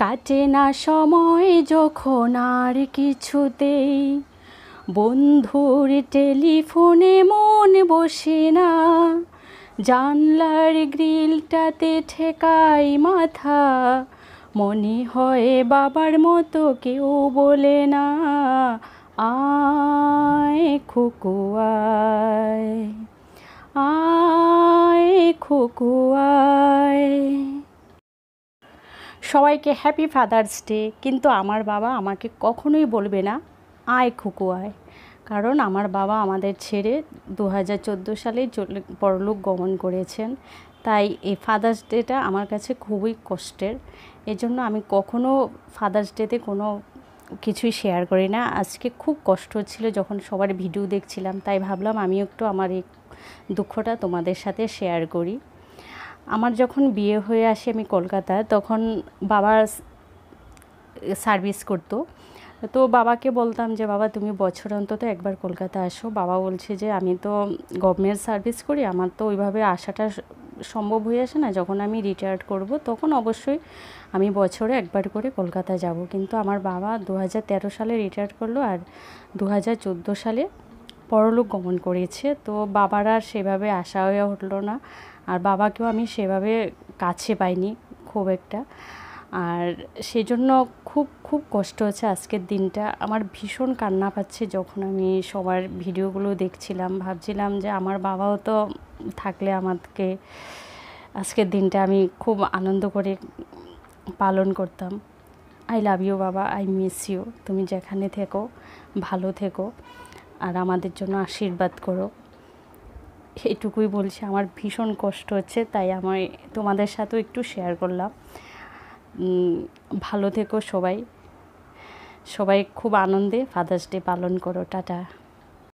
কাটে না সময় যখন আর কিছুতেই বন্ধুর টেলিফোনে মন বসে না জানলার গ্রিলটাতে ঠেকাই মাথা মনে হয় বাবার মতো কেউ বলে না আয় খুকুয়ায় সবাইকে হ্যাপি ফাদার্স ডে কিন্তু আমার বাবা আমাকে কখনোই বলবে না আয় খুকু আয় কারণ আমার বাবা আমাদের ছেড়ে দু হাজার চোদ্দো সালে পরলোক গমন করেছেন তাই এই ফাদার্স ডেটা আমার কাছে খুবই কষ্টের এজন্য আমি কখনো ফাদার্স ডেতে কোনো কিছুই শেয়ার করি না আজকে খুব কষ্ট হচ্ছিল যখন সবার ভিডিও দেখছিলাম তাই ভাবলাম আমি একটু আমার এই দুঃখটা তোমাদের সাথে শেয়ার করি আমার যখন বিয়ে হয়ে আসি আমি কলকাতায় তখন বাবার সার্ভিস করতো তো বাবাকে বলতাম যে বাবা তুমি বছর অন্তত একবার কলকাতা আসো বাবা বলছে যে আমি তো গভর্নমেন্ট সার্ভিস করি আমার তো ওইভাবে আসাটা সম্ভব হয়ে আসে না যখন আমি রিটায়ার্ড করব তখন অবশ্যই আমি বছরে একবার করে কলকাতা যাব কিন্তু আমার বাবা দু সালে রিটায়ার করলো আর দু সালে পরলোক গমন করেছে তো বাবার আর সেভাবে আসা হয়ে উঠলো না আর বাবাকেও আমি সেভাবে কাছে পাইনি খুব একটা আর সেজন্য খুব খুব কষ্ট হচ্ছে আজকের দিনটা আমার ভীষণ কান্না পাচ্ছে যখন আমি সবার ভিডিওগুলো দেখছিলাম ভাবছিলাম যে আমার বাবাও তো থাকলে আমাকে আজকের দিনটা আমি খুব আনন্দ করে পালন করতাম আই লাভ ইউ বাবা আই মিস ইউ তুমি যেখানে থেকো ভালো থেকো আর আমাদের জন্য আশীর্বাদ করো এটুকুই বলছি আমার ভীষণ কষ্ট হচ্ছে তাই আমার তোমাদের সাথেও একটু শেয়ার করলাম ভালো থেকো সবাই সবাই খুব আনন্দে ফাদার্স ডে পালন করো টাটা